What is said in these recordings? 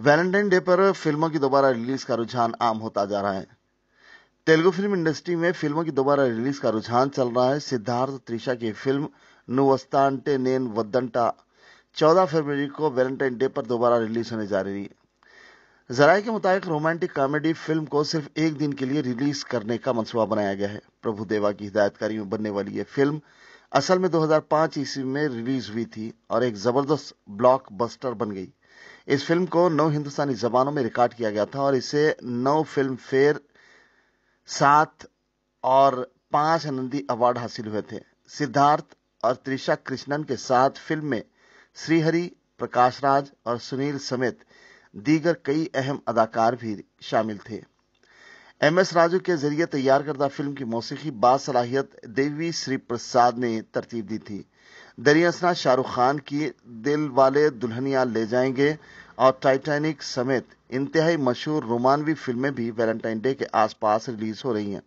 Valentine day पर फिल्मों की दोबारा रिलीज का रुझान आम होता जा रहा है तेलुगु फिल्म इंडस्ट्री में फिल्मों की दोबारा रिलीज का रुझान चल रहा है सिद्धार्थ त्रिशा की फिल्म नुवस्तांटे नेन वद्दंटा चौदह फरवरी को वैलेंटाइन डे पर दोबारा रिलीज होने जा रही है जराये के मुताबिक रोमांटिक कॉमेडी फिल्म को सिर्फ एक दिन के लिए रिलीज करने का मंसूबा बनाया गया है प्रभु देवा की हिदायतकारी में बनने वाली यह फिल्म असल में 2005 ईस्वी में रिलीज हुई थी और एक जबरदस्त ब्लॉकबस्टर बन गई इस फिल्म को नौ हिंदुस्तानी जबानों में रिकॉर्ड किया गया था और इसे नौ फिल्म फेयर सात और पांच नंदी अवार्ड हासिल हुए थे सिद्धार्थ और त्रिशा कृष्णन के साथ फिल्म में श्रीहरि प्रकाश राज और सुनील समेत दीगर कई अहम अदाकार भी शामिल थे एम एस राजू के जरिए तैयार करदा फिल्म की मौसीकी बासलाहियत देवी श्री प्रसाद ने तरतीब दी थी दरियासना शाहरुख खान की दिल वाले दुल्हनिया ले जाएंगे और टाइटैनिक समेत इंतहाई मशहूर रोमानवी फिल्में भी वैलेंटाइन डे के आसपास रिलीज हो रही हैं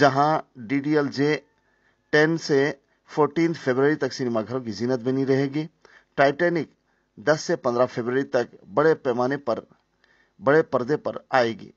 जहां एल जे टेन से फोर्टीन फरवरी तक सिनेमाघरों की जीनत बनी रहेगी टाइटैनिक 10 से 15 फरवरी तक बड़े पैमाने पर बड़े पर्दे पर आएगी